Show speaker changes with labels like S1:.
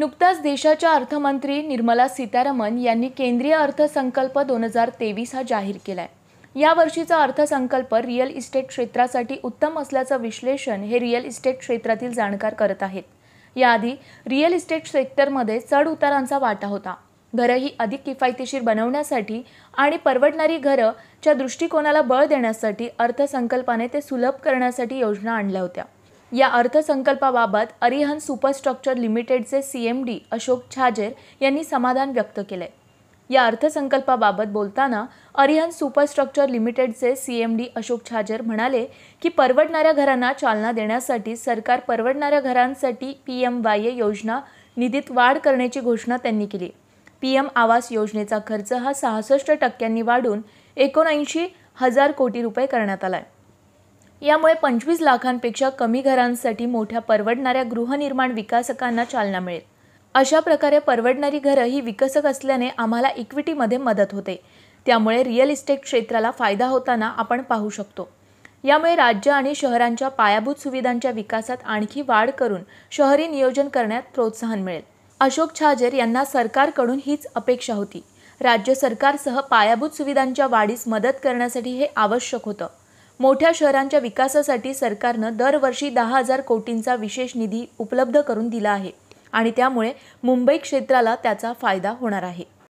S1: नुकताच देशाच्या अर्थमंत्री निर्मला सीतारामन यांनी केंद्रीय अर्थसंकल्प दोन हजार तेवीस हा जाहीर केला आहे यावर्षीचा अर्थसंकल्प रिअल इस्टेट क्षेत्रासाठी उत्तम असल्याचं विश्लेषण हे रिअल इस्टेट क्षेत्रातील जाणकार करत आहेत याआधी रिअल इस्टेट सेक्टरमध्ये चढ उतारांचा वाटा होता घरंही अधिक किफायतशीर बनवण्यासाठी आणि परवडणारी घरंच्या दृष्टिकोनाला बळ देण्यासाठी अर्थसंकल्पाने ते सुलभ करण्यासाठी योजना आणल्या होत्या या अर्थसंकल्पाबाबत अरिहन सुपरस्ट्रक्चर लिमिटेडचे C M D Ashok Chhajer यांनी समाधान व्यक्त केले या अर्थसंकल्पाबाबत बोलताना अरिहन सुपरस्ट्रक्चर लिमिटेडचे C M D Ashok Chhajer म्हणाले की परवडणाऱ्या घरांना चालना देण्यासाठी सरकार परवडणाऱ्या घरांसाठी पी एम वाय योजना निधीत वाढ करण्याची घोषणा त्यांनी केली पी एम आवास योजनेचा खर्च हा सहासष्ट टक्क्यांनी वाढून एकोणऐंशी हजार कोटी रुपये करण्यात आला आहे यामुळे पंचवीस लाखांपेक्षा कमी घरांसाठी मोठ्या परवडणाऱ्या गृहनिर्माण विकासकांना चालना मिळेल अशा प्रकारे परवडणारी घरं ही विकसक असल्याने आम्हाला इक्विटीमध्ये मदत होते त्यामुळे रिअल इस्टेट क्षेत्राला फायदा होताना आपण पाहू शकतो यामुळे राज्य आणि शहरांच्या पायाभूत सुविधांच्या विकासात आणखी वाढ करून शहरी नियोजन करण्यात प्रोत्साहन मिळेल अशोक छाजेर यांना सरकारकडून हीच अपेक्षा होती राज्य सरकारसह पायाभूत सुविधांच्या वाढीस मदत करण्यासाठी हे आवश्यक होतं मोठ्या शहरांच्या विकासासाठी सरकारनं दरवर्षी दहा हजार कोटींचा विशेष निधी उपलब्ध करून दिला आहे आणि त्यामुळे मुंबई क्षेत्राला त्याचा फायदा होणार आहे